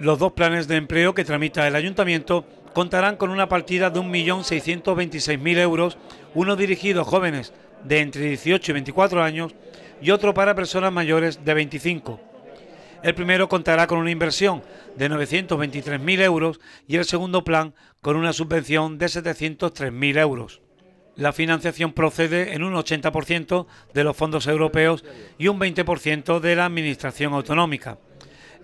Los dos planes de empleo que tramita el ayuntamiento contarán con una partida de 1.626.000 euros, uno dirigido a jóvenes de entre 18 y 24 años y otro para personas mayores de 25. El primero contará con una inversión de 923.000 euros y el segundo plan con una subvención de 703.000 euros. La financiación procede en un 80% de los fondos europeos y un 20% de la Administración Autonómica.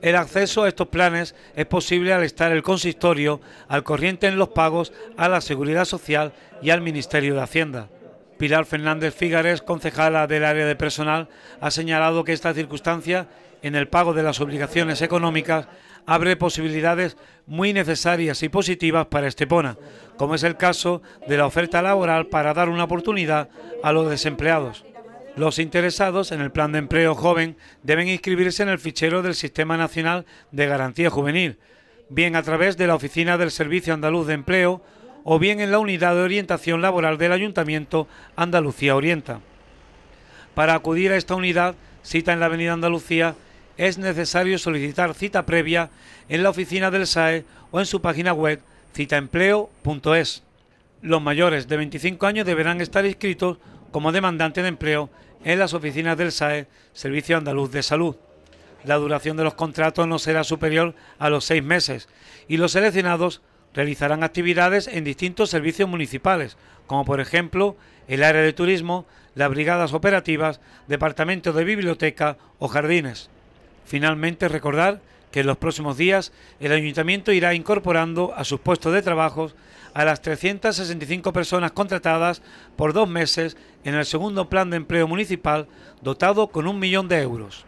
El acceso a estos planes es posible al estar el consistorio al corriente en los pagos a la Seguridad Social y al Ministerio de Hacienda. Pilar Fernández Fígares, concejala del área de personal, ha señalado que esta circunstancia en el pago de las obligaciones económicas abre posibilidades muy necesarias y positivas para Estepona, como es el caso de la oferta laboral para dar una oportunidad a los desempleados. Los interesados en el plan de empleo joven deben inscribirse en el fichero del Sistema Nacional de Garantía Juvenil, bien a través de la Oficina del Servicio Andaluz de Empleo o bien en la Unidad de Orientación Laboral del Ayuntamiento Andalucía Orienta. Para acudir a esta unidad, cita en la Avenida Andalucía, es necesario solicitar cita previa en la oficina del SAE o en su página web citaempleo.es. Los mayores de 25 años deberán estar inscritos como demandante de empleo en las oficinas del SAE, Servicio Andaluz de Salud. La duración de los contratos no será superior a los seis meses y los seleccionados realizarán actividades en distintos servicios municipales, como por ejemplo el área de turismo, las brigadas operativas, departamento de biblioteca o jardines. Finalmente, recordar que en los próximos días el ayuntamiento irá incorporando a sus puestos de trabajo a las 365 personas contratadas por dos meses en el segundo plan de empleo municipal dotado con un millón de euros.